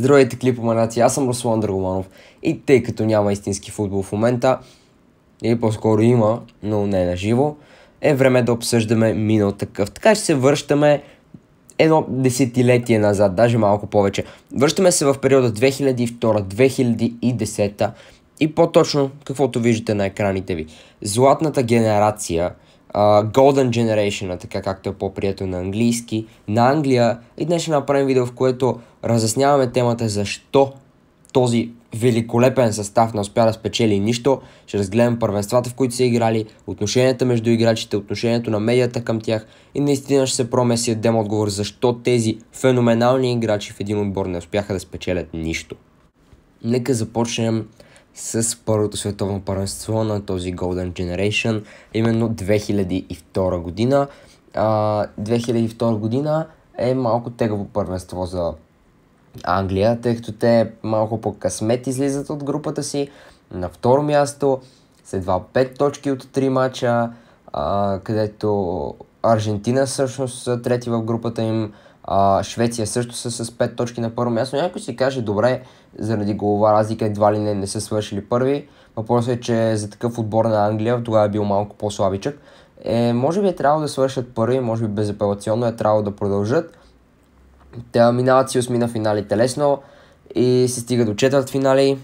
Здравейте, клипоманаци, аз съм Руслан Драгоманов и тъй като няма истински футбол в момента, или по-скоро има, но не на живо, е време да обсъждаме минал такъв. Така ще се връщаме едно десетилетие назад, даже малко повече. Връщаме се в периода 2002-2010 и по-точно каквото виждате на екраните ви. Златната генерация – uh, Golden Generation, така както е по-прието на английски, на Англия. И днес ще направим видео, в което разясняваме темата защо този великолепен състав не успя да спечели нищо. Ще разгледам първенствата, в които са играли, отношенията между играчите, отношението на медията към тях и наистина ще се промеси дем отговор защо тези феноменални играчи в един отбор не успяха да спечелят нищо. Нека започнем с първото световно първенство на този Golden Generation, именно 2002 година. А, 2002 година е малко тегаво първенство за Англия, тъй като те малко по-късмет излизат от групата си. На второ място с едва 5 точки от 3 мача, а, където Аржентина всъщност са трети в групата им, а, Швеция също са с 5 точки на първо място. Някой си каже, добре, заради голова разлика едва ли не, не са свършили първи. Въпросът е, че за такъв отбор на Англия, тогава е бил малко по-слабичък, е, може би е трябвало да свършат първи, може би безапелационно е трябвало да продължат. Те минават си осми на финалите лесно и се стига до четвърт финали,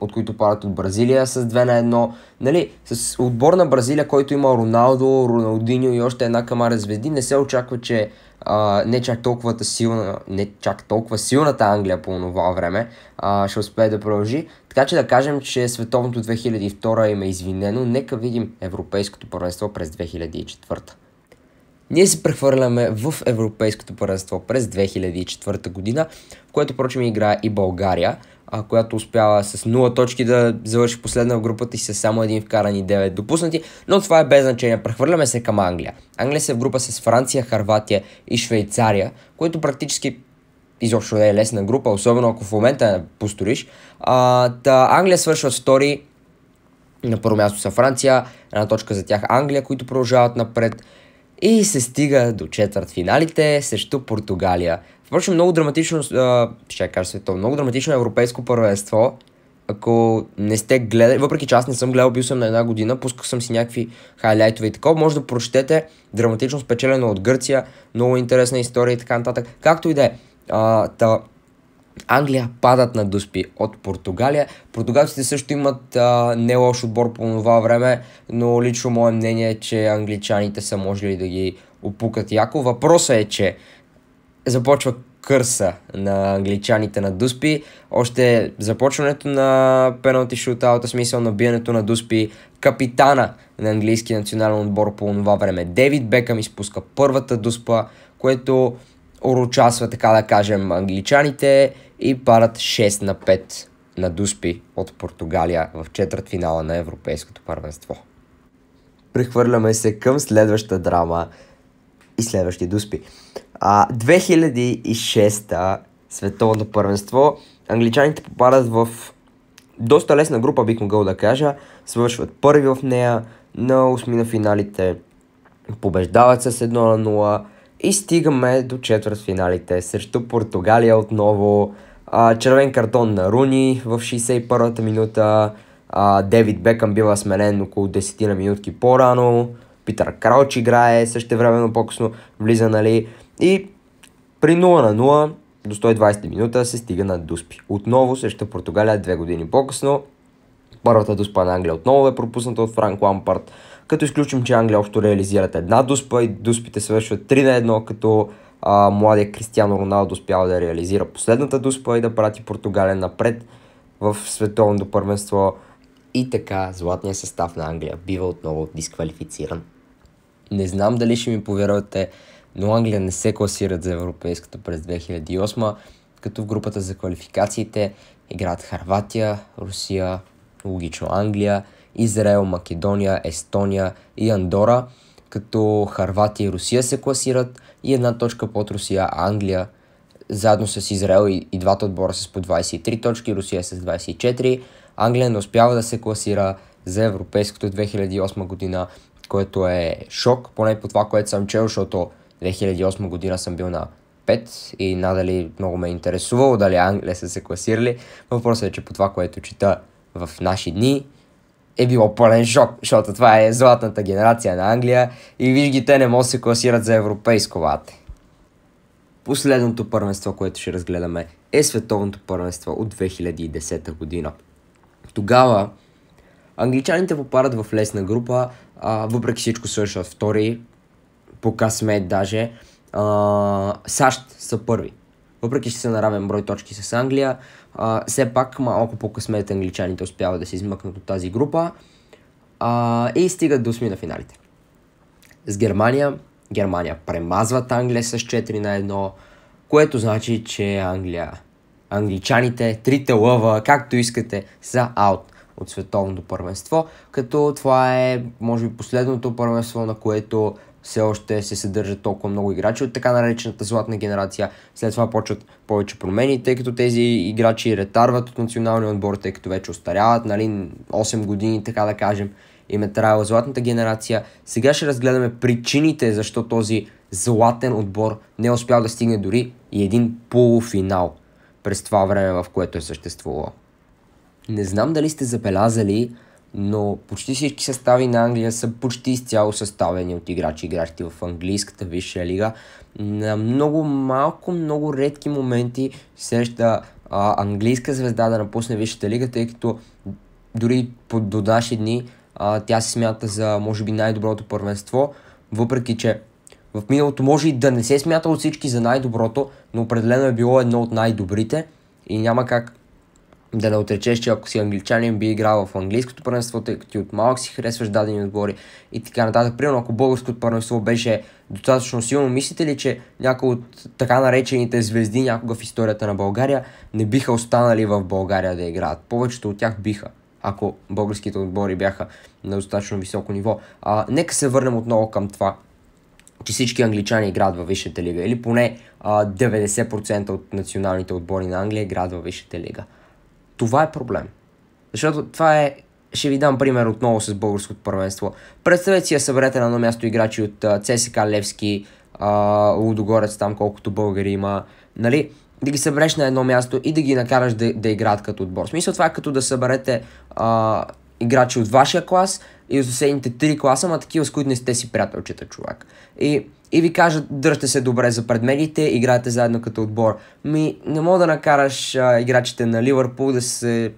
от които падат от Бразилия с 2 на 1. Нали, с отбор на Бразилия, който има Роналдо, Роналдиньо и още една камара звезди, не се очаква, че а, не чак толкова силна, не чак толкова силната Англия по това време а, ще успее да продължи. Така че да кажем, че световното 2002 им е извинено. Нека видим европейското първенство през 2004. Ние се прехвърляме в Европейското първенство през 2004 година, в което впрочем, играе и България а, която успява с 0 точки да завърши последна в групата и с само един вкаран и 9 допуснати, но това е без значение. Прехвърляме се към Англия. Англия се е в група с Франция, Харватия и Швейцария, които практически изобщо не е лесна група, особено ако в момента построиш. А, та, Англия свършва втори, на първо място са Франция, една точка за тях Англия, които продължават напред. И се стига до четвърт финалите срещу Португалия. Впрочем, много драматично, а, ще кажа свето, много драматично европейско първенство. Ако не сте гледали, въпреки че аз не съм гледал, бил съм на една година, пускал съм си някакви хайлайтове и такова, може да прочетете драматично спечелено от Гърция, много интересна история и така нататък. Както и да е, та, Англия падат на доспи от Португалия. Португалците също имат а, не лош отбор по това време, но лично мое мнение е, че англичаните са можели да ги опукат яко. Въпросът е, че започва кърса на англичаните на Дуспи. Още започването на пеналти шутаута, смисъл на биенето на Дуспи, капитана на английски национален отбор по това време. Девид Бекъм изпуска първата Дуспа, което урочасва, така да кажем, англичаните и парат 6 на 5 на Дуспи от Португалия в четвърт финала на Европейското първенство. Прехвърляме се към следваща драма и следващи Дуспи. А, 2006 световно първенство. Англичаните попадат в доста лесна група, бих могъл да кажа. Свършват първи в нея на 8 на финалите. Побеждават с 1 на 0 и стигаме до четвърт финалите. Срещу Португалия отново. А, червен картон на Руни в 61-та минута. А, Девид Бекъм бива сменен около 10 на минутки по-рано. Питър Крауч играе също времено по-късно. Влиза, нали? И при 0 на 0 до 120 минута се стига на Дуспи. Отново срещу Португалия две години по-късно. Първата дуспа на Англия отново е пропусната от Франк Лампарт. Като изключим, че Англия общо реализират една дуспа и дуспите свършват 3 на 1, като а, младия Кристиано Роналдо успява да реализира последната дуспа и да прати Португалия напред в световното първенство. И така златният състав на Англия бива отново дисквалифициран. Не знам дали ще ми повярвате, но Англия не се класират за Европейската през 2008, като в групата за квалификациите играят Харватия, Русия, логично Англия, Израел, Македония, Естония и Андора, като Харватия и Русия се класират и една точка под Русия Англия, заедно с Израел и, и двата отбора с по 23 точки, Русия с 24. Англия не успява да се класира за Европейското 2008 година, което е шок, поне по това, което съм чел, защото 2008 година съм бил на 5 и надали много ме е интересувало дали Англия са се класирали. Въпросът е, че по това, което чета в наши дни, е било пълен шок, защото това е златната генерация на Англия и виж ги, те не могат да се класират за европейско лате. Последното първенство, което ще разгледаме е световното първенство от 2010 година. Тогава англичаните попарат в лесна група, а, въпреки всичко също втори, по късмет даже. А, САЩ са първи. Въпреки, че са на равен брой точки с Англия, а, все пак малко по късмет англичаните успяват да се измъкнат от тази група а, и стигат до сми на финалите. С Германия, Германия премазват Англия с 4 на 1, което значи, че Англия, англичаните, трите лъва, както искате, са аут от световното първенство, като това е, може би, последното първенство, на което все още се съдържат толкова много играчи от така наречената златна генерация. След това почват повече промени, тъй като тези играчи ретарват от националния отбор, тъй като вече остаряват, нали, 8 години, така да кажем, им е трябвала златната генерация. Сега ще разгледаме причините, защо този златен отбор не е успял да стигне дори и един полуфинал през това време, в което е съществувало. Не знам дали сте забелязали, но почти всички състави на Англия са почти изцяло съставени от играчи, игращи в английската висша лига. На много малко, много редки моменти среща а, английска звезда да напусне висшата лига, тъй като дори под, до наши дни а, тя се смята за, може би, най-доброто първенство, въпреки че в миналото може и да не се е смята от всички за най-доброто, но определено е било едно от най-добрите и няма как да не отречеш, че ако си англичанин би играл в английското първенство, тъй като ти от малък си харесваш дадени отбори и така нататък. Примерно, ако българското първенство беше достатъчно силно, мислите ли, че някои от така наречените звезди някога в историята на България не биха останали в България да играят? Повечето от тях биха ако българските отбори бяха на достатъчно високо ниво. А, нека се върнем отново към това, че всички англичани играят във Висшата лига, или поне а, 90% от националните отбори на Англия играят във Висшата лига. Това е проблем. Защото това е... Ще ви дам пример отново с българското първенство. Представете си да съберете на едно място играчи от ЦСК Левски, Лудогорец, там колкото българи има. Нали? да ги събереш на едно място и да ги накараш да, да играят като отбор. В смисъл това е като да съберете а, играчи от вашия клас и за съседните три класа, ама такива, с които не сте си приятелчета, човек. И, и ви кажат, дръжте се добре за предметите, играете заедно като отбор. Ми, не мога да накараш а, играчите на Ливърпул да се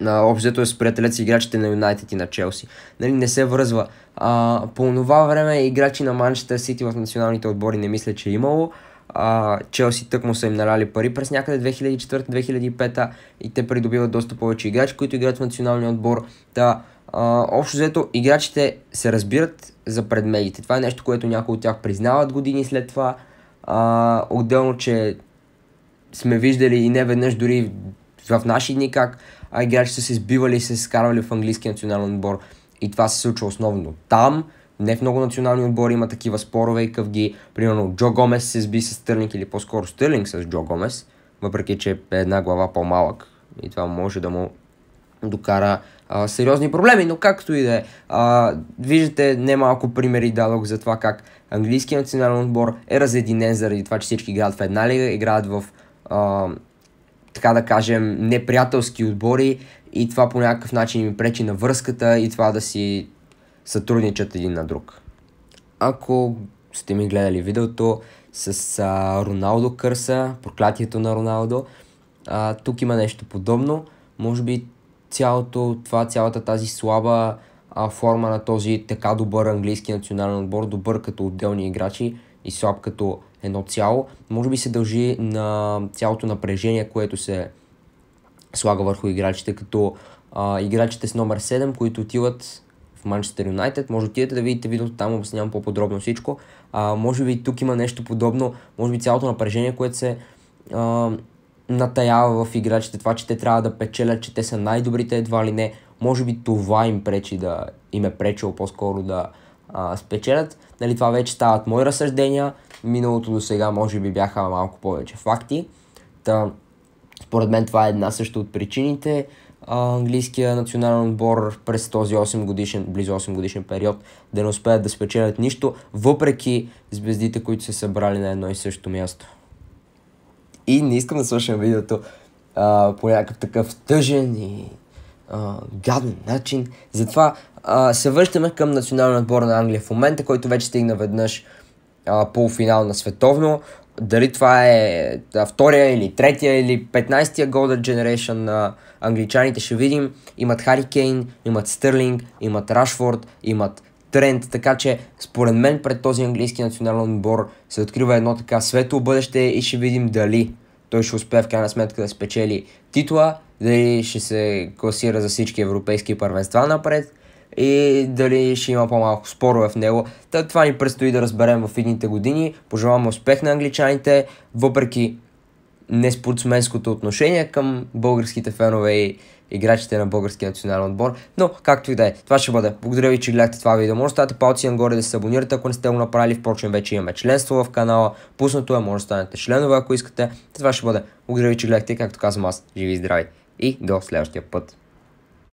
на е с приятелят си играчите на Юнайтед и на Челси. Нали, не се връзва. А, по това време играчи на Манчестър Сити в националните отбори не мисля, че е имало. А, Челси тък му са им наляли пари през някъде 2004-2005 и те придобиват доста повече играчи, които играят в националния отбор. Та, да, а, общо взето, играчите се разбират за предметите. Това е нещо, което някои от тях признават години след това. А, отделно, че сме виждали и не веднъж дори в наши дни как а играчи са се сбивали и се скарвали в английския национален отбор. И това се случва основно там. Не в много национални отбори има такива спорове и къвги. Примерно Джо Гомес се сби с Стърлинг или по-скоро Стърлинг с Джо Гомес, въпреки че е една глава по-малък. И това може да му докара а, сериозни проблеми, но както и да е. Виждате немалко примери дадох за това как английският национален отбор е разединен заради това, че всички играят в една лига, играят в а, така да кажем неприятелски отбори и това по някакъв начин им пречи на връзката и това да си сътрудничат един на друг. Ако сте ми гледали видеото с а, Роналдо Кърса, проклятието на Роналдо, а, тук има нещо подобно. Може би цялото това, цялата тази слаба а, форма на този така добър английски национален отбор, добър като отделни играчи и слаб като едно цяло, може би се дължи на цялото напрежение, което се слага върху играчите, като а, играчите с номер 7, които отиват в Манчестър Юнайтед. Може отидете да видите видеото, там обяснявам по-подробно всичко. А, може би тук има нещо подобно, може би цялото напрежение, което се а, натаява в играчите, това, че те трябва да печелят, че те са най-добрите едва ли не. Може би това им пречи да им е пречило по-скоро да а, спечелят. Нали, това вече стават мои разсъждения. Миналото до сега може би бяха малко повече факти. Та, според мен това е една също от причините а, английския национален отбор през този 8 годишен, близо 8 годишен период да не успеят да спечелят нищо, въпреки звездите, които се събрали на едно и също място. И не искам да слушам видеото а, по някакъв такъв тъжен и а, гаден начин. Затова а, се връщаме към националния отбор на Англия в момента, който вече стигна веднъж а, полуфинал на световно. Дали това е да, втория или третия или 15 тия Golden Generation на англичаните, ще видим. Имат Хари Кейн, имат Стърлинг, имат Рашфорд, имат тренд, така че според мен пред този английски национален отбор се открива едно така светло бъдеще и ще видим дали той ще успее в крайна сметка да спечели титла, дали ще се класира за всички европейски първенства напред и дали ще има по-малко спорове в него. Та, това ни предстои да разберем в едните години. Пожелавам успех на англичаните, въпреки неспортсменското отношение към българските фенове и играчите на българския национален отбор. Но, както и да е, това ще бъде. Благодаря ви, че гледахте това видео. Може да ставате палци нагоре да се абонирате, ако не сте го направили. Впрочем, вече имаме членство в канала. Пуснато е, може да станете членове, ако искате. Това ще бъде. Благодаря ви, че гледахте, както казвам аз. Живи и здрави! И до следващия път!